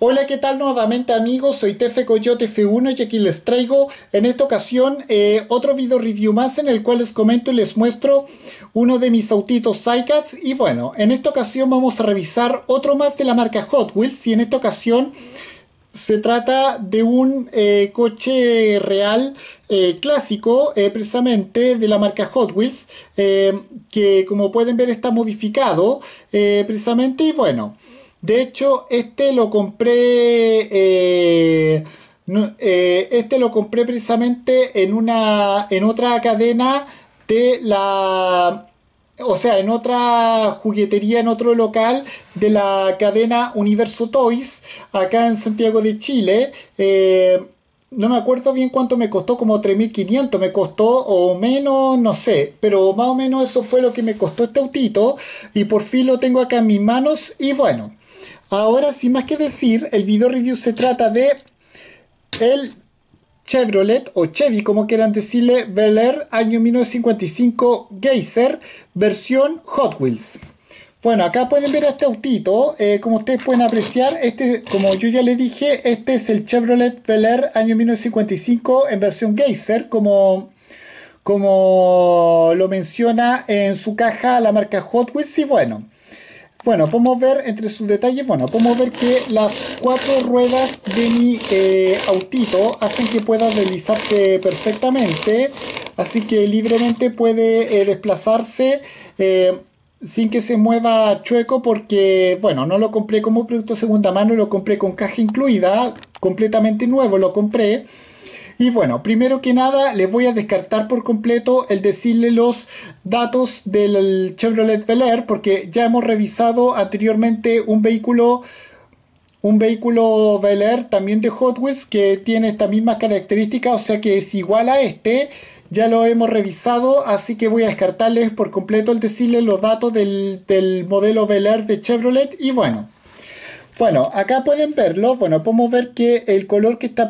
Hola, ¿qué tal nuevamente amigos? Soy Tefe Coyote F1 y aquí les traigo en esta ocasión eh, otro video review más en el cual les comento y les muestro uno de mis autitos Cycats y bueno, en esta ocasión vamos a revisar otro más de la marca Hot Wheels y en esta ocasión se trata de un eh, coche real eh, clásico, precisamente de la marca Hot Wheels, que como pueden ver está modificado precisamente y bueno. De hecho, este lo compré. Eh, eh, este lo compré precisamente en una. en otra cadena de la. O sea, en otra juguetería, en otro local de la cadena Universo Toys, acá en Santiago de Chile. Eh, no me acuerdo bien cuánto me costó, como 3.500 me costó o menos, no sé, pero más o menos eso fue lo que me costó este autito y por fin lo tengo acá en mis manos y bueno, Ahora, sin más que decir, el video review se trata de el Chevrolet o Chevy, como quieran decirle, Bel año 1955 Geyser, versión Hot Wheels. Bueno, acá pueden ver este autito, eh, como ustedes pueden apreciar, este, como yo ya le dije, este es el Chevrolet Bel año 1955 en versión Geyser, como, como lo menciona en su caja la marca Hot Wheels y bueno. Bueno, podemos ver entre sus detalles, bueno, podemos ver que las cuatro ruedas de mi eh, autito hacen que pueda deslizarse perfectamente, así que libremente puede eh, desplazarse eh, sin que se mueva chueco porque, bueno, no lo compré como producto segunda mano, lo compré con caja incluida, completamente nuevo lo compré. Y bueno, primero que nada, les voy a descartar por completo el decirle los datos del Chevrolet Bel Air, porque ya hemos revisado anteriormente un vehículo un vehículo Bel también de Hot Wheels que tiene esta misma característica, o sea que es igual a este. Ya lo hemos revisado, así que voy a descartarles por completo el decirle los datos del, del modelo Bel de Chevrolet. Y bueno, bueno, acá pueden verlo. Bueno, podemos ver que el color que, está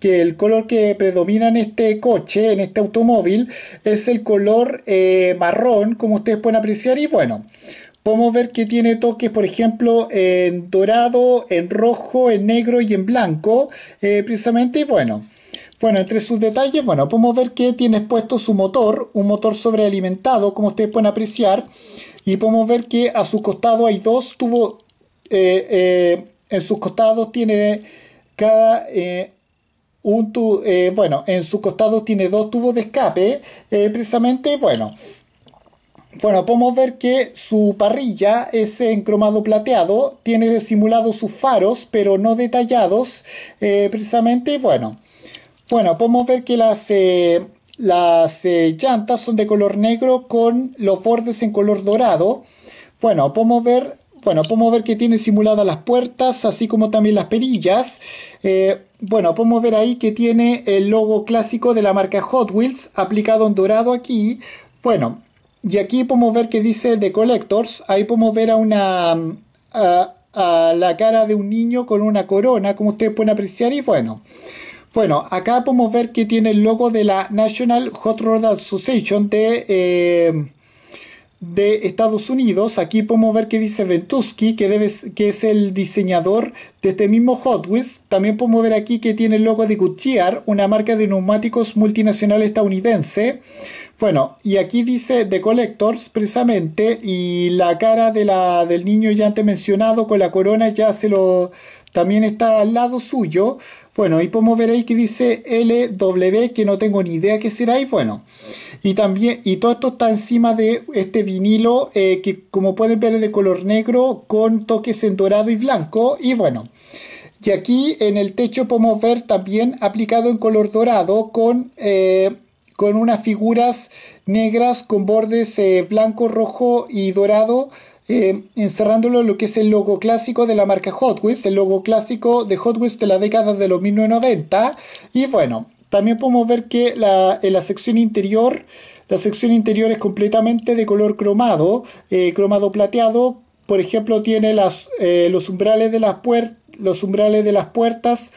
que, el color que predomina en este coche, en este automóvil, es el color eh, marrón, como ustedes pueden apreciar. Y bueno, podemos ver que tiene toques, por ejemplo, en dorado, en rojo, en negro y en blanco, eh, precisamente. Y bueno, bueno, entre sus detalles, bueno, podemos ver que tiene expuesto su motor, un motor sobrealimentado, como ustedes pueden apreciar. Y podemos ver que a su costado hay dos tubos eh, eh, en sus costados tiene cada eh, un tu, bueno, en sus costados tiene dos tubos de escape, precisamente, bueno, bueno, podemos ver que su parrilla es en cromado plateado, tiene simulados sus faros, pero no detallados, precisamente, bueno. Bueno, podemos ver que las, las llantas son de color negro con los bordes en color dorado. Bueno, podemos ver bueno, podemos ver que tiene simuladas las puertas, así como también las perillas. Eh, bueno, podemos ver ahí que tiene el logo clásico de la marca Hot Wheels aplicado en dorado aquí. Bueno, y aquí podemos ver que dice The Collectors. Ahí podemos ver a una... A, la cara de un niño con una corona, como ustedes pueden apreciar, y bueno. Bueno, acá podemos ver que tiene el logo de la National Hot Rod Association de... Eh, de Estados Unidos. Aquí podemos ver que dice Ventusky, que, debe, que es el diseñador de este mismo Hot Wheels, también podemos ver aquí que tiene el logo de Goodyear, una marca de neumáticos multinacional estadounidense. Bueno, y aquí dice The Collectors precisamente, y la cara de la, del niño ya antes mencionado con la corona ya se lo también está al lado suyo. Bueno, y podemos ver ahí que dice LW, que no tengo ni idea qué será. Y bueno, y también, y todo esto está encima de este vinilo, eh, que como pueden ver es de color negro, con toques en dorado y blanco. Y bueno, y aquí en el techo podemos ver también aplicado en color dorado con, eh, con unas figuras negras con bordes eh, blanco, rojo y dorado. Eh, encerrándolo en lo que es el logo clásico de la marca Hot Wheels, el logo clásico de Hot Wheels de la década de los 1990. Y bueno, también podemos ver que en la sección interior, la sección interior es completamente de color cromado, cromado plateado, por ejemplo, tiene eh, los, umbrales de las los umbrales de las puertas,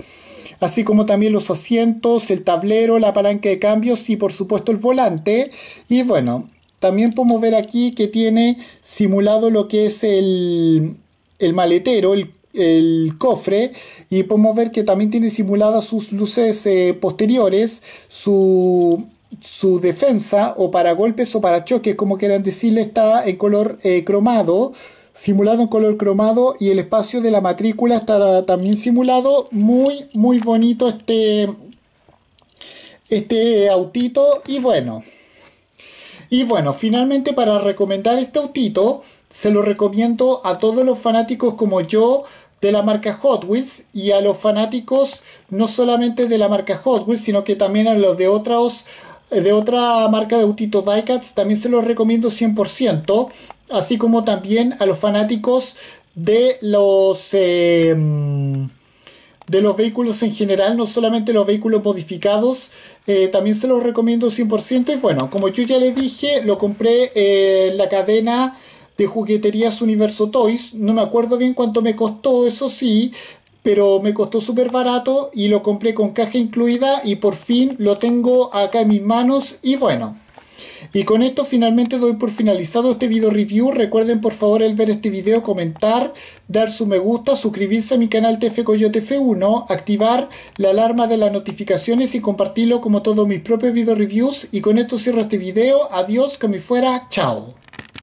así como también los asientos, el tablero, la palanca de cambios y por supuesto el volante. Y bueno, también podemos ver aquí que tiene simulado lo que es el, maletero, el, cofre, y podemos ver que también tiene simuladas sus luces eh, posteriores, su defensa o para golpes o para choques, como quieran decirle, está en color eh, cromado simulado en color cromado y el espacio de la matrícula está también simulado. Muy, muy bonito este, este autito y bueno. Y bueno, finalmente para recomendar este autito, se lo recomiendo a todos los fanáticos como yo de la marca Hot Wheels y a los fanáticos no solamente de la marca Hot Wheels, sino que también a los de otros eh, de otra marca de autitos Diecats. también se los recomiendo 100%, así como también a los fanáticos de los em, de los vehículos en general, no solamente los vehículos modificados, eh, también se los recomiendo 100%. Y bueno, como yo ya le dije, lo compré en la cadena de jugueterías Universo Toys. No me acuerdo bien cuánto me costó, eso sí, pero me costó súper barato y lo compré con caja incluida y por fin lo tengo acá en mis manos y bueno. Y con esto finalmente doy por finalizado este video review. Recuerden por favor el ver este video comentar, dar su me gusta, suscribirse a mi canal TF Coyote F1, activar la alarma de las notificaciones y compartirlo como todos mis propios video reviews. Y con esto cierro este video. Adiós, que me fuera. Chao.